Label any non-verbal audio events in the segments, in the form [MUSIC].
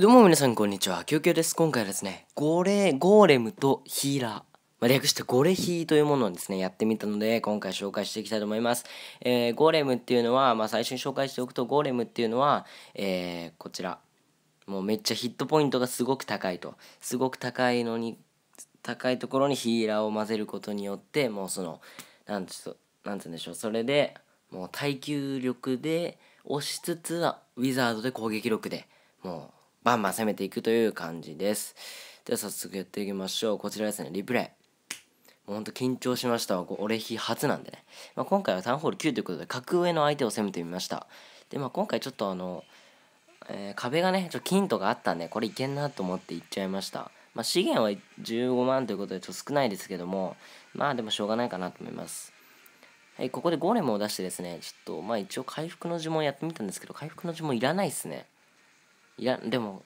どうも皆さんこんにちは、きょです。今回はですね、ゴレ、ゴーレムとヒーラー。まあ、略してゴレヒーというものをですね、やってみたので、今回紹介していきたいと思います。えー、ゴーレムっていうのは、まあ、最初に紹介しておくと、ゴーレムっていうのは、えー、こちら。もうめっちゃヒットポイントがすごく高いと。すごく高いのに、高いところにヒーラーを混ぜることによって、もうその、なんて言うんでしょう、それで、もう耐久力で押しつつ、ウィザードで攻撃力で、もう、バンバン攻めていくという感じです。では早速やっていきましょう。こちらですね、リプレイ。もうほんと緊張しました。俺日初なんでね。まあ、今回はタウンホール9ということで、格上の相手を攻めてみました。で、まあ、今回ちょっとあの、えー、壁がね、ちょ金とかあったんで、これいけんなと思って行っちゃいました。まあ、資源は15万ということで、ちょっと少ないですけども、まあでもしょうがないかなと思います。はい、ここでゴーレムを出してですね、ちょっと、まあ一応回復の呪文やってみたんですけど、回復の呪文いらないっすね。いやでも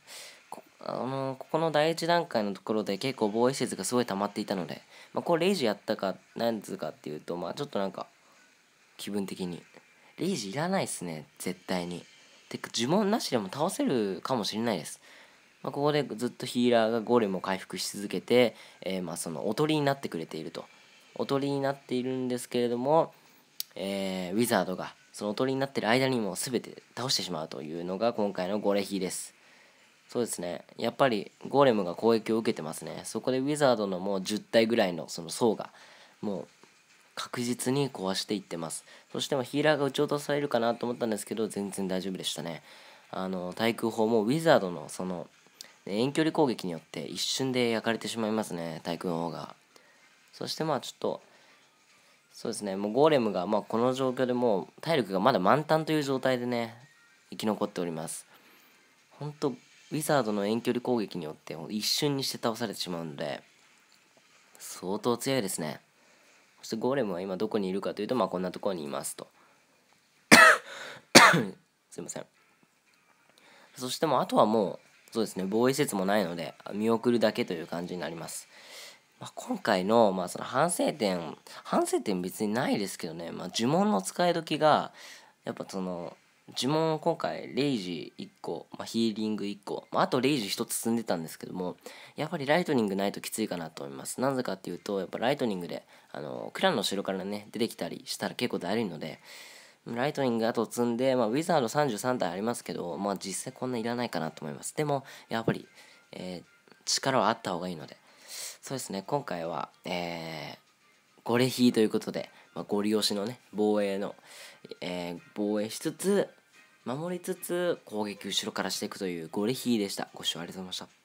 こあのここの第一段階のところで結構防衛施設がすごい溜まっていたので、まあ、これ0時やったか何つうかっていうとまあちょっとなんか気分的に0時いらないっすね絶対にてか呪文なしでも倒せるかもしれないです、まあ、ここでずっとヒーラーがゴーレムを回復し続けて、えー、まあそのおとりになってくれているとおとりになっているんですけれども、えー、ウィザードがその鳥になってる間にも全て倒してしまうというのが今回のゴレヒですそうですねやっぱりゴーレムが攻撃を受けてますねそこでウィザードのもう10体ぐらいのその層がもう確実に壊していってますそしてもヒーラーが撃ち落とされるかなと思ったんですけど全然大丈夫でしたねあの対空砲もウィザードのその遠距離攻撃によって一瞬で焼かれてしまいますね対空砲がそしてまあちょっとそうですねもうゴーレムが、まあ、この状況でもう体力がまだ満タンという状態でね生き残っております本当ウィザードの遠距離攻撃によって一瞬にして倒されてしまうので相当強いですねそしてゴーレムは今どこにいるかというとまあこんなところにいますと [COUGHS] すいませんそしてもうあとはもうそうですね防衛施設もないので見送るだけという感じになりますまあ、今回の,、まあその反省点反省点別にないですけどね、まあ、呪文の使い時がやっぱその呪文を今回レイジ1個、まあ、ヒーリング1個、まあ、あとレイジ1つ積んでたんですけどもやっぱりライトニングないときついかなと思いますなぜかっていうとやっぱライトニングであのクランの後ろからね出てきたりしたら結構だるいのでライトニングあと積んで、まあ、ウィザード33体ありますけど、まあ、実際こんないらないかなと思いますでもやっぱり、えー、力はあった方がいいのでそうですね今回は、えー、ゴレヒーということで、まあ、ゴリ押しのね防衛の、えー、防衛しつつ守りつつ攻撃後ろからしていくというゴレヒーでしたご視聴ありがとうございました